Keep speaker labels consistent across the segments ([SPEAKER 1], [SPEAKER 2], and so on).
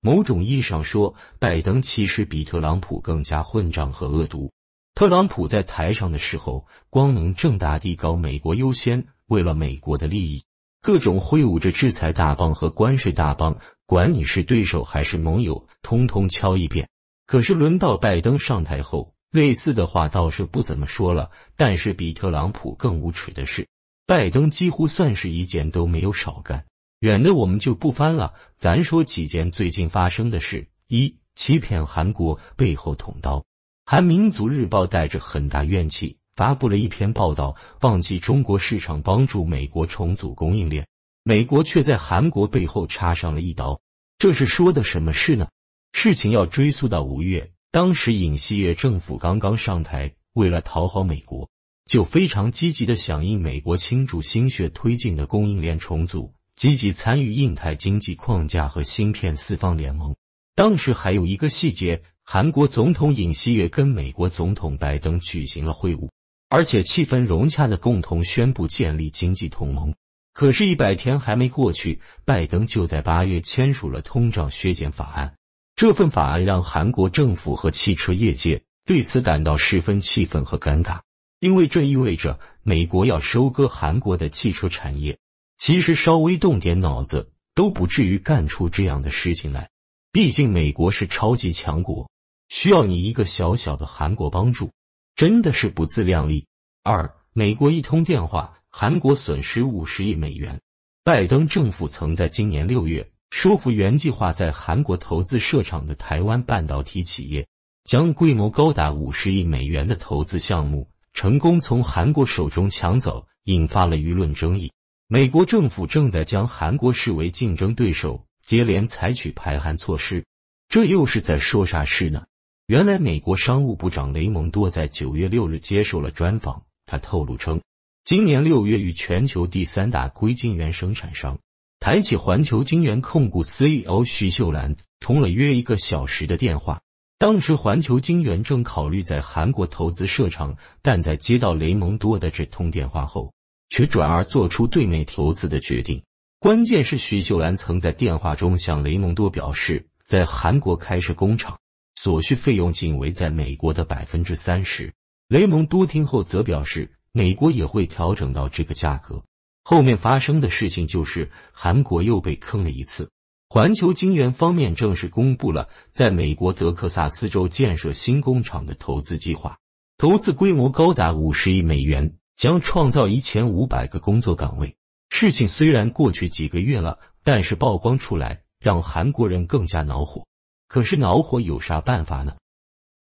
[SPEAKER 1] 某种意义上说，拜登其实比特朗普更加混账和恶毒。特朗普在台上的时候，光明正大地搞“美国优先”，为了美国的利益，各种挥舞着制裁大棒和关税大棒，管你是对手还是盟友，通通敲一遍。可是轮到拜登上台后，类似的话倒是不怎么说了。但是比特朗普更无耻的是，拜登几乎算是一件都没有少干。远的我们就不翻了，咱说几件最近发生的事：一、欺骗韩国背后捅刀。韩民族日报带着很大怨气发布了一篇报道，放弃中国市场，帮助美国重组供应链。美国却在韩国背后插上了一刀。这是说的什么事呢？事情要追溯到五月，当时尹锡悦政府刚刚上台，为了讨好美国，就非常积极的响应美国倾注心血推进的供应链重组。积极参与印太经济框架和芯片四方联盟。当时还有一个细节，韩国总统尹锡悦跟美国总统拜登举行了会晤，而且气氛融洽的共同宣布建立经济同盟。可是，一百天还没过去，拜登就在八月签署了通胀削减法案。这份法案让韩国政府和汽车业界对此感到十分气愤和尴尬，因为这意味着美国要收割韩国的汽车产业。其实稍微动点脑子都不至于干出这样的事情来。毕竟美国是超级强国，需要你一个小小的韩国帮助，真的是不自量力。二，美国一通电话，韩国损失五十亿美元。拜登政府曾在今年六月说服原计划在韩国投资设厂的台湾半导体企业，将规模高达五十亿美元的投资项目成功从韩国手中抢走，引发了舆论争议。美国政府正在将韩国视为竞争对手，接连采取排韩措施，这又是在说啥事呢？原来，美国商务部长雷蒙多在九月六日接受了专访，他透露称，今年六月与全球第三大硅晶圆生产商——台企环球晶圆控股 CEO 徐秀兰通了约一个小时的电话。当时，环球晶圆正考虑在韩国投资设厂，但在接到雷蒙多的这通电话后。却转而做出对美投资的决定。关键是徐秀兰曾在电话中向雷蒙多表示，在韩国开设工厂所需费用仅为在美国的百分之三十。雷蒙多听后则表示，美国也会调整到这个价格。后面发生的事情就是，韩国又被坑了一次。环球晶圆方面正式公布了在美国德克萨斯州建设新工厂的投资计划，投资规模高达五十亿美元。将创造一千五百个工作岗位。事情虽然过去几个月了，但是曝光出来让韩国人更加恼火。可是恼火有啥办法呢？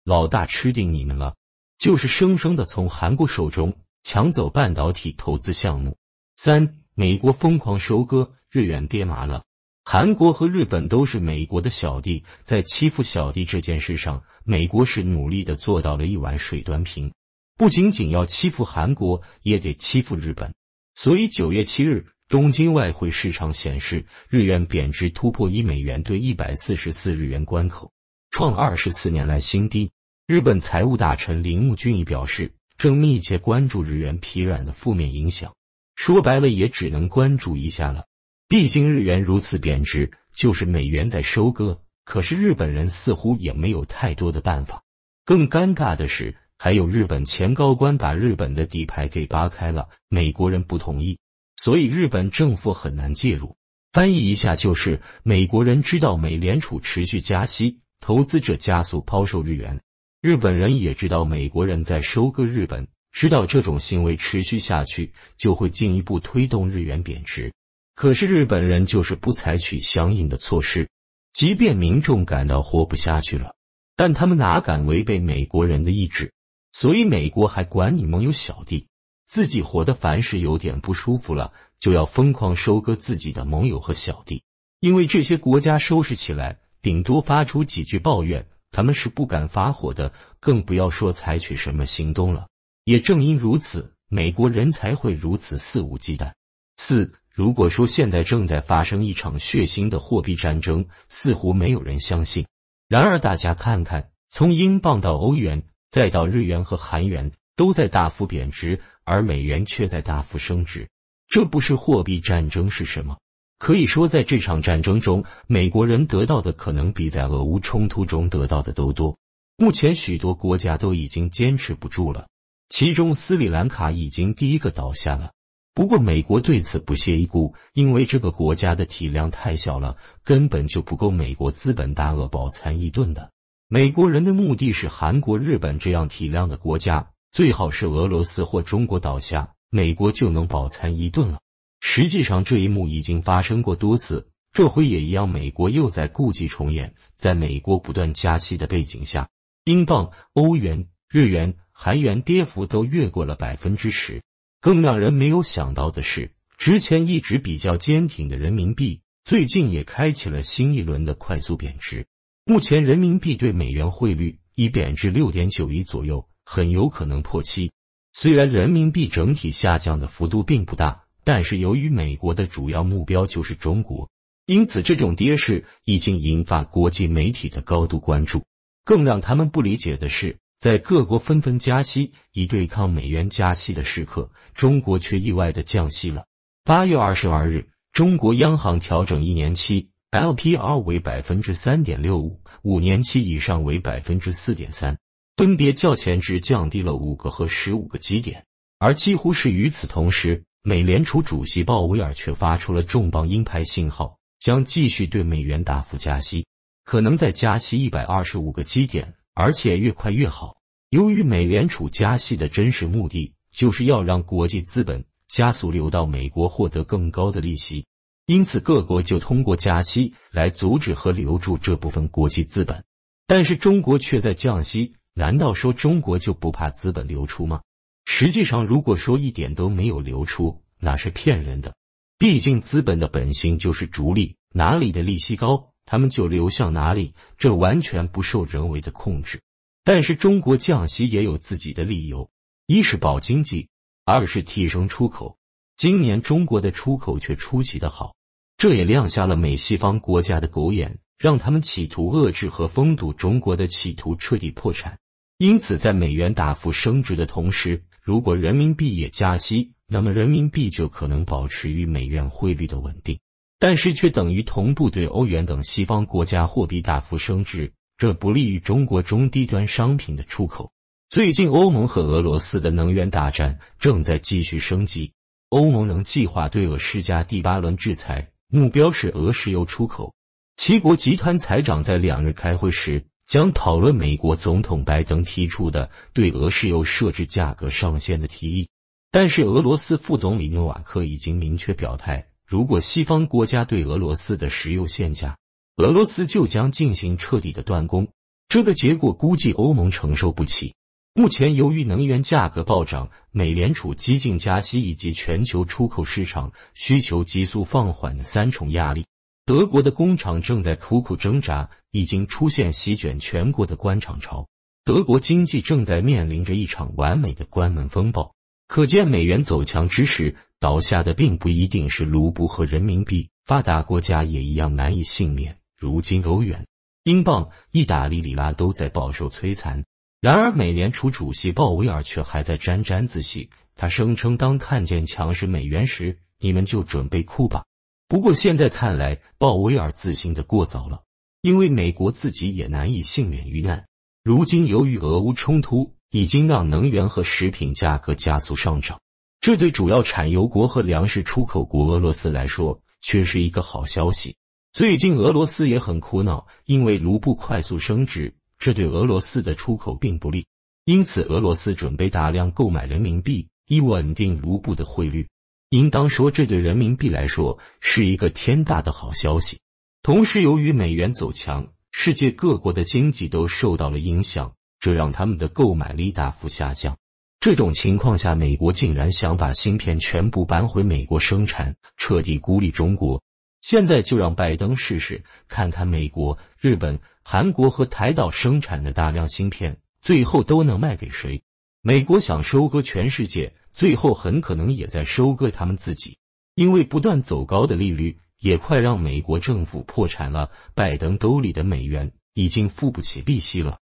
[SPEAKER 1] 老大吃定你们了，就是生生的从韩国手中抢走半导体投资项目。三，美国疯狂收割，日元跌麻了。韩国和日本都是美国的小弟，在欺负小弟这件事上，美国是努力的做到了一碗水端平。不仅仅要欺负韩国，也得欺负日本。所以九月七日，东京外汇市场显示，日元贬值突破一美元兑一百四十四日元关口，创二十四年来新低。日本财务大臣铃木俊一表示，正密切关注日元疲软的负面影响。说白了，也只能关注一下了。毕竟日元如此贬值，就是美元在收割。可是日本人似乎也没有太多的办法。更尴尬的是。还有日本前高官把日本的底牌给扒开了，美国人不同意，所以日本政府很难介入。翻译一下就是：美国人知道美联储持续加息，投资者加速抛售日元；日本人也知道美国人在收割日本，知道这种行为持续下去就会进一步推动日元贬值。可是日本人就是不采取相应的措施，即便民众感到活不下去了，但他们哪敢违背美国人的意志？所以，美国还管你盟友小弟，自己活得凡事有点不舒服了，就要疯狂收割自己的盟友和小弟。因为这些国家收拾起来，顶多发出几句抱怨，他们是不敢发火的，更不要说采取什么行动了。也正因如此，美国人才会如此肆无忌惮。四，如果说现在正在发生一场血腥的货币战争，似乎没有人相信。然而，大家看看，从英镑到欧元。再到日元和韩元都在大幅贬值，而美元却在大幅升值，这不是货币战争是什么？可以说，在这场战争中，美国人得到的可能比在俄乌冲突中得到的都多。目前，许多国家都已经坚持不住了，其中斯里兰卡已经第一个倒下了。不过，美国对此不屑一顾，因为这个国家的体量太小了，根本就不够美国资本大鳄饱餐一顿的。美国人的目的是韩国、日本这样体量的国家，最好是俄罗斯或中国倒下，美国就能饱餐一顿了。实际上，这一幕已经发生过多次，这回也一样，美国又在故伎重演。在美国不断加息的背景下，英镑、欧元、日元、韩元跌幅都越过了百分之十。更让人没有想到的是，之前一直比较坚挺的人民币，最近也开启了新一轮的快速贬值。目前人民币对美元汇率已贬至六点九一左右，很有可能破七。虽然人民币整体下降的幅度并不大，但是由于美国的主要目标就是中国，因此这种跌势已经引发国际媒体的高度关注。更让他们不理解的是，在各国纷纷加息以对抗美元加息的时刻，中国却意外的降息了。八月二十二日，中国央行调整一年期。LPR 为百分之三点六五，五年期以上为百分之四点三，分别较前值降低了五个和十五个基点。而几乎是与此同时，美联储主席鲍威尔却发出了重磅鹰派信号，将继续对美元大幅加息，可能在加息一百二十五个基点，而且越快越好。由于美联储加息的真实目的就是要让国际资本加速流到美国，获得更高的利息。因此，各国就通过加息来阻止和留住这部分国际资本，但是中国却在降息。难道说中国就不怕资本流出吗？实际上，如果说一点都没有流出，那是骗人的。毕竟，资本的本性就是逐利，哪里的利息高，他们就流向哪里，这完全不受人为的控制。但是，中国降息也有自己的理由：一是保经济，二是提升出口。今年中国的出口却出奇的好。这也亮瞎了美西方国家的狗眼，让他们企图遏制和封堵中国的企图彻底破产。因此，在美元大幅升值的同时，如果人民币也加息，那么人民币就可能保持与美元汇率的稳定，但是却等于同步对欧元等西方国家货币大幅升值，这不利于中国中低端商品的出口。最近，欧盟和俄罗斯的能源大战正在继续升级，欧盟能计划对俄施加第八轮制裁。目标是俄石油出口。七国集团财长在两日开会时将讨论美国总统拜登提出的对俄石油设置价格上限的提议。但是俄罗斯副总理诺瓦克已经明确表态，如果西方国家对俄罗斯的石油限价，俄罗斯就将进行彻底的断供。这个结果估计欧盟承受不起。目前，由于能源价格暴涨、美联储激进加息以及全球出口市场需求急速放缓的三重压力，德国的工厂正在苦苦挣扎，已经出现席卷全国的关厂潮。德国经济正在面临着一场完美的关门风暴。可见，美元走强之时倒下的并不一定是卢布和人民币，发达国家也一样难以幸免。如今，欧元、英镑、意大利里拉都在饱受摧残。然而，美联储主席鲍威尔却还在沾沾自喜。他声称，当看见强势美元时，你们就准备哭吧。不过，现在看来，鲍威尔自信的过早了，因为美国自己也难以幸免于难。如今，由于俄乌冲突，已经让能源和食品价格加速上涨。这对主要产油国和粮食出口国俄罗斯来说，却是一个好消息。最近，俄罗斯也很苦恼，因为卢布快速升值。这对俄罗斯的出口并不利，因此俄罗斯准备大量购买人民币，以稳定卢布的汇率。应当说，这对人民币来说是一个天大的好消息。同时，由于美元走强，世界各国的经济都受到了影响，这让他们的购买力大幅下降。这种情况下，美国竟然想把芯片全部搬回美国生产，彻底孤立中国。现在就让拜登试试看看，美国、日本、韩国和台岛生产的大量芯片，最后都能卖给谁？美国想收割全世界，最后很可能也在收割他们自己。因为不断走高的利率，也快让美国政府破产了。拜登兜里的美元已经付不起利息了。